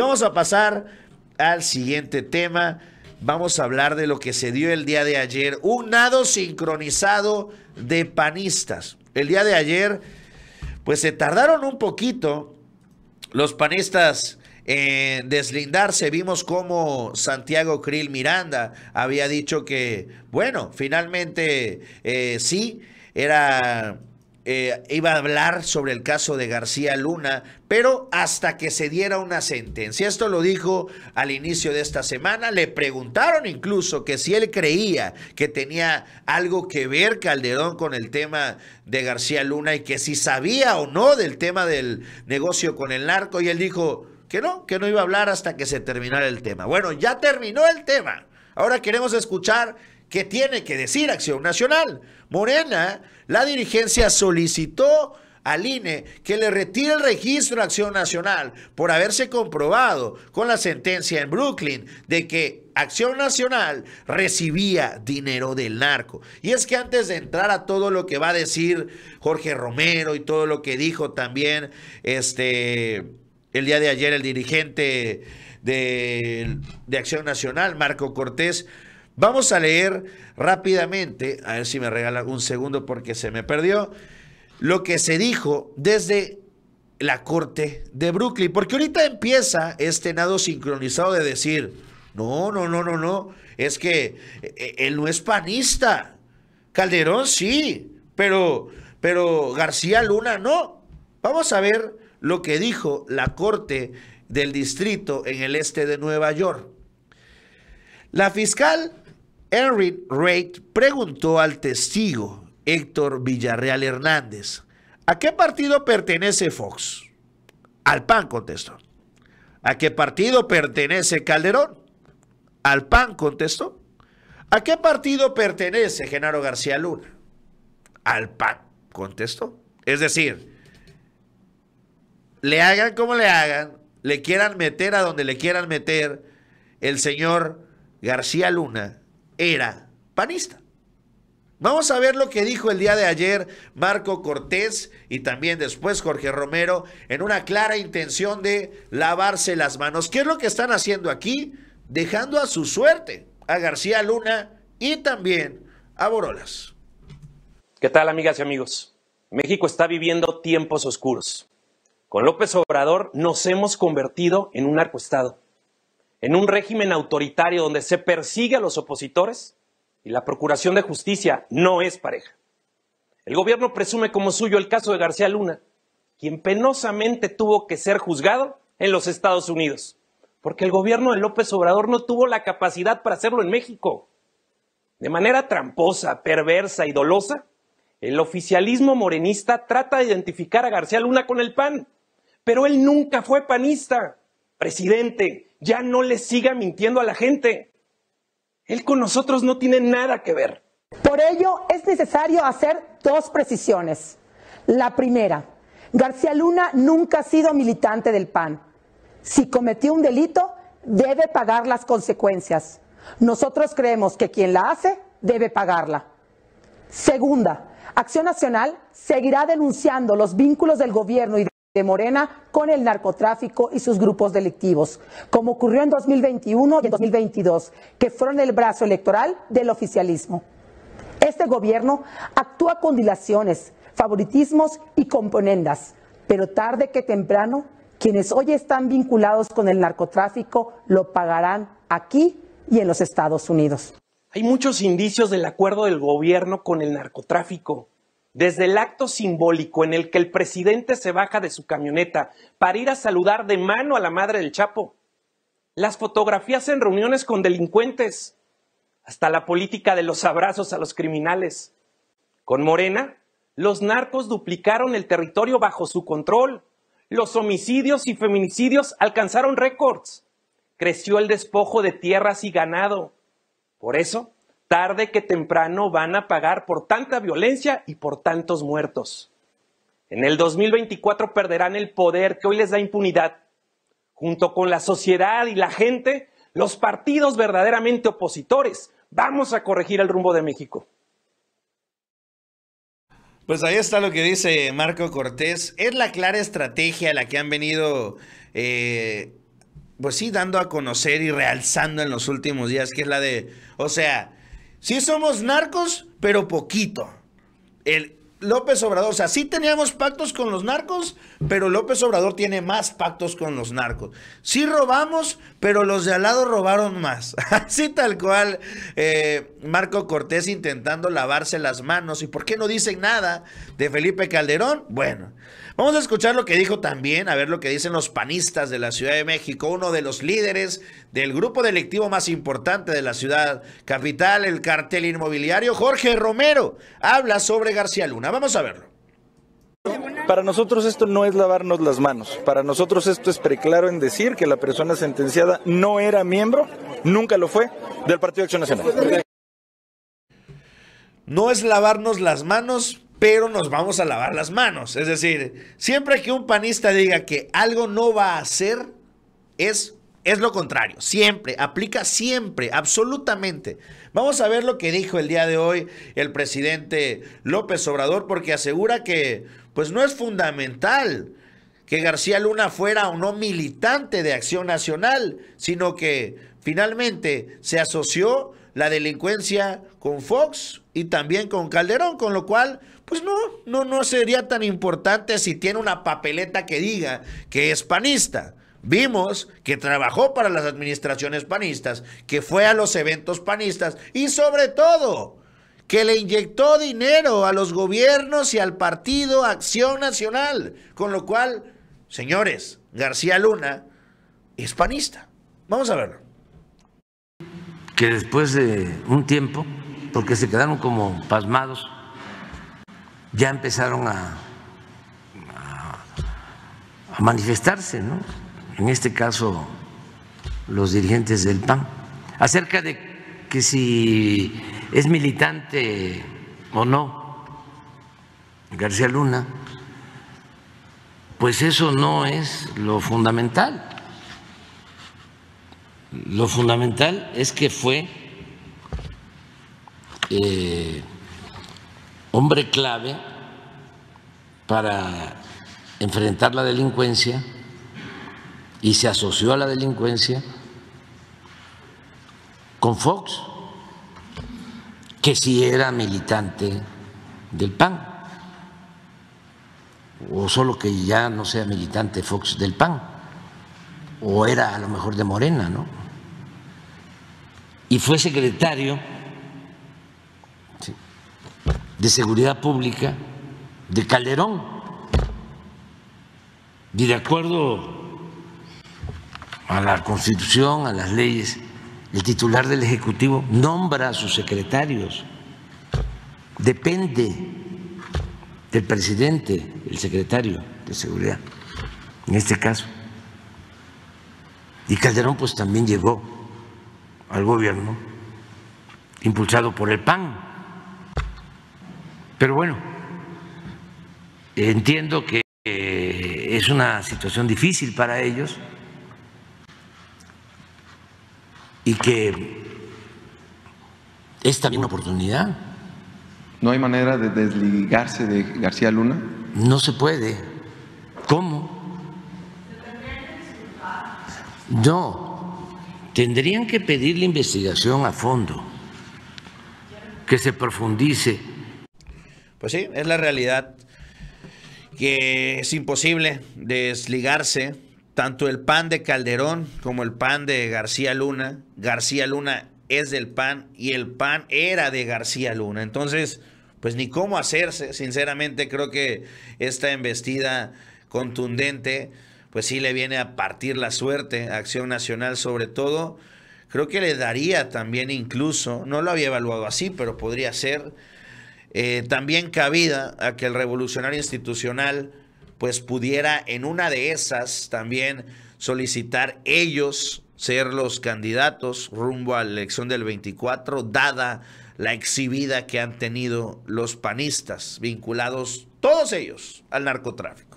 Vamos a pasar al siguiente tema. Vamos a hablar de lo que se dio el día de ayer. Un nado sincronizado de panistas. El día de ayer, pues se tardaron un poquito los panistas en deslindarse. Vimos cómo Santiago Krill Miranda había dicho que, bueno, finalmente eh, sí, era eh, iba a hablar sobre el caso de García Luna, pero hasta que se diera una sentencia. Esto lo dijo al inicio de esta semana. Le preguntaron incluso que si él creía que tenía algo que ver Calderón con el tema de García Luna y que si sabía o no del tema del negocio con el narco. Y él dijo que no, que no iba a hablar hasta que se terminara el tema. Bueno, ya terminó el tema. Ahora queremos escuchar ¿Qué tiene que decir Acción Nacional. Morena, la dirigencia solicitó al INE que le retire el registro a Acción Nacional por haberse comprobado con la sentencia en Brooklyn de que Acción Nacional recibía dinero del narco. Y es que antes de entrar a todo lo que va a decir Jorge Romero y todo lo que dijo también este el día de ayer el dirigente de, de Acción Nacional, Marco Cortés, Vamos a leer rápidamente, a ver si me regala un segundo porque se me perdió, lo que se dijo desde la corte de Brooklyn, porque ahorita empieza este nado sincronizado de decir, no, no, no, no, no, es que eh, eh, él no es panista, Calderón sí, pero, pero García Luna no. Vamos a ver lo que dijo la corte del distrito en el este de Nueva York. La fiscal Henry Reid preguntó al testigo Héctor Villarreal Hernández, ¿a qué partido pertenece Fox? Al PAN contestó. ¿A qué partido pertenece Calderón? Al PAN contestó. ¿A qué partido pertenece Genaro García Luna? Al PAN contestó. Es decir, le hagan como le hagan, le quieran meter a donde le quieran meter, el señor García Luna era panista. Vamos a ver lo que dijo el día de ayer Marco Cortés y también después Jorge Romero en una clara intención de lavarse las manos. ¿Qué es lo que están haciendo aquí? Dejando a su suerte a García Luna y también a Borolas. ¿Qué tal amigas y amigos? México está viviendo tiempos oscuros. Con López Obrador nos hemos convertido en un arcoestado en un régimen autoritario donde se persigue a los opositores y la procuración de justicia no es pareja. El gobierno presume como suyo el caso de García Luna, quien penosamente tuvo que ser juzgado en los Estados Unidos, porque el gobierno de López Obrador no tuvo la capacidad para hacerlo en México. De manera tramposa, perversa y dolosa, el oficialismo morenista trata de identificar a García Luna con el PAN, pero él nunca fue panista. Presidente, ya no le siga mintiendo a la gente. Él con nosotros no tiene nada que ver. Por ello es necesario hacer dos precisiones. La primera, García Luna nunca ha sido militante del PAN. Si cometió un delito, debe pagar las consecuencias. Nosotros creemos que quien la hace debe pagarla. Segunda, Acción Nacional seguirá denunciando los vínculos del gobierno y de Morena con el narcotráfico y sus grupos delictivos, como ocurrió en 2021 y en 2022, que fueron el brazo electoral del oficialismo. Este gobierno actúa con dilaciones, favoritismos y componendas, pero tarde que temprano, quienes hoy están vinculados con el narcotráfico lo pagarán aquí y en los Estados Unidos. Hay muchos indicios del acuerdo del gobierno con el narcotráfico desde el acto simbólico en el que el presidente se baja de su camioneta para ir a saludar de mano a la madre del Chapo, las fotografías en reuniones con delincuentes, hasta la política de los abrazos a los criminales. Con Morena, los narcos duplicaron el territorio bajo su control, los homicidios y feminicidios alcanzaron récords, creció el despojo de tierras y ganado. Por eso, tarde que temprano van a pagar por tanta violencia y por tantos muertos. En el 2024 perderán el poder que hoy les da impunidad. Junto con la sociedad y la gente, los partidos verdaderamente opositores, vamos a corregir el rumbo de México. Pues ahí está lo que dice Marco Cortés. Es la clara estrategia la que han venido, eh, pues sí, dando a conocer y realzando en los últimos días, que es la de, o sea, Sí somos narcos, pero poquito. El López Obrador, o sea, sí teníamos pactos con los narcos, pero López Obrador tiene más pactos con los narcos. Sí robamos, pero los de al lado robaron más. Así tal cual eh, Marco Cortés intentando lavarse las manos. ¿Y por qué no dicen nada de Felipe Calderón? Bueno, Vamos a escuchar lo que dijo también, a ver lo que dicen los panistas de la Ciudad de México, uno de los líderes del grupo delictivo más importante de la ciudad capital, el cartel inmobiliario, Jorge Romero, habla sobre García Luna. Vamos a verlo. Para nosotros esto no es lavarnos las manos, para nosotros esto es preclaro en decir que la persona sentenciada no era miembro, nunca lo fue, del Partido Acción Nacional. No es lavarnos las manos, pero nos vamos a lavar las manos. Es decir, siempre que un panista diga que algo no va a hacer, es, es lo contrario. Siempre, aplica siempre, absolutamente. Vamos a ver lo que dijo el día de hoy el presidente López Obrador, porque asegura que pues no es fundamental que García Luna fuera o no militante de Acción Nacional, sino que finalmente se asoció la delincuencia con Fox y también con Calderón, con lo cual, pues no, no, no sería tan importante si tiene una papeleta que diga que es panista. Vimos que trabajó para las administraciones panistas, que fue a los eventos panistas y sobre todo que le inyectó dinero a los gobiernos y al partido Acción Nacional. Con lo cual, señores, García Luna es panista. Vamos a verlo que después de un tiempo, porque se quedaron como pasmados, ya empezaron a, manifestarse, ¿no? en este caso los dirigentes del PAN, acerca de que si es militante o no García Luna, pues eso no es lo fundamental. Lo fundamental es que fue eh, hombre clave para enfrentar la delincuencia y se asoció a la delincuencia con Fox, que sí era militante del PAN, o solo que ya no sea militante Fox del PAN, o era a lo mejor de Morena, ¿no? y fue secretario de Seguridad Pública de Calderón. Y de acuerdo a la Constitución, a las leyes, el titular del Ejecutivo nombra a sus secretarios. Depende del presidente, el secretario de Seguridad, en este caso. Y Calderón pues también llegó al gobierno impulsado por el PAN. Pero bueno, entiendo que eh, es una situación difícil para ellos y que es también una oportunidad. ¿No hay manera de desligarse de García Luna? No se puede. ¿Cómo? No tendrían que pedir la investigación a fondo, que se profundice. Pues sí, es la realidad que es imposible desligarse tanto el pan de Calderón como el pan de García Luna. García Luna es del pan y el pan era de García Luna. Entonces, pues ni cómo hacerse, sinceramente creo que esta embestida contundente pues sí le viene a partir la suerte, Acción Nacional sobre todo. Creo que le daría también incluso, no lo había evaluado así, pero podría ser, eh, también cabida a que el revolucionario institucional pues pudiera en una de esas también solicitar ellos ser los candidatos rumbo a la elección del 24, dada la exhibida que han tenido los panistas vinculados, todos ellos, al narcotráfico.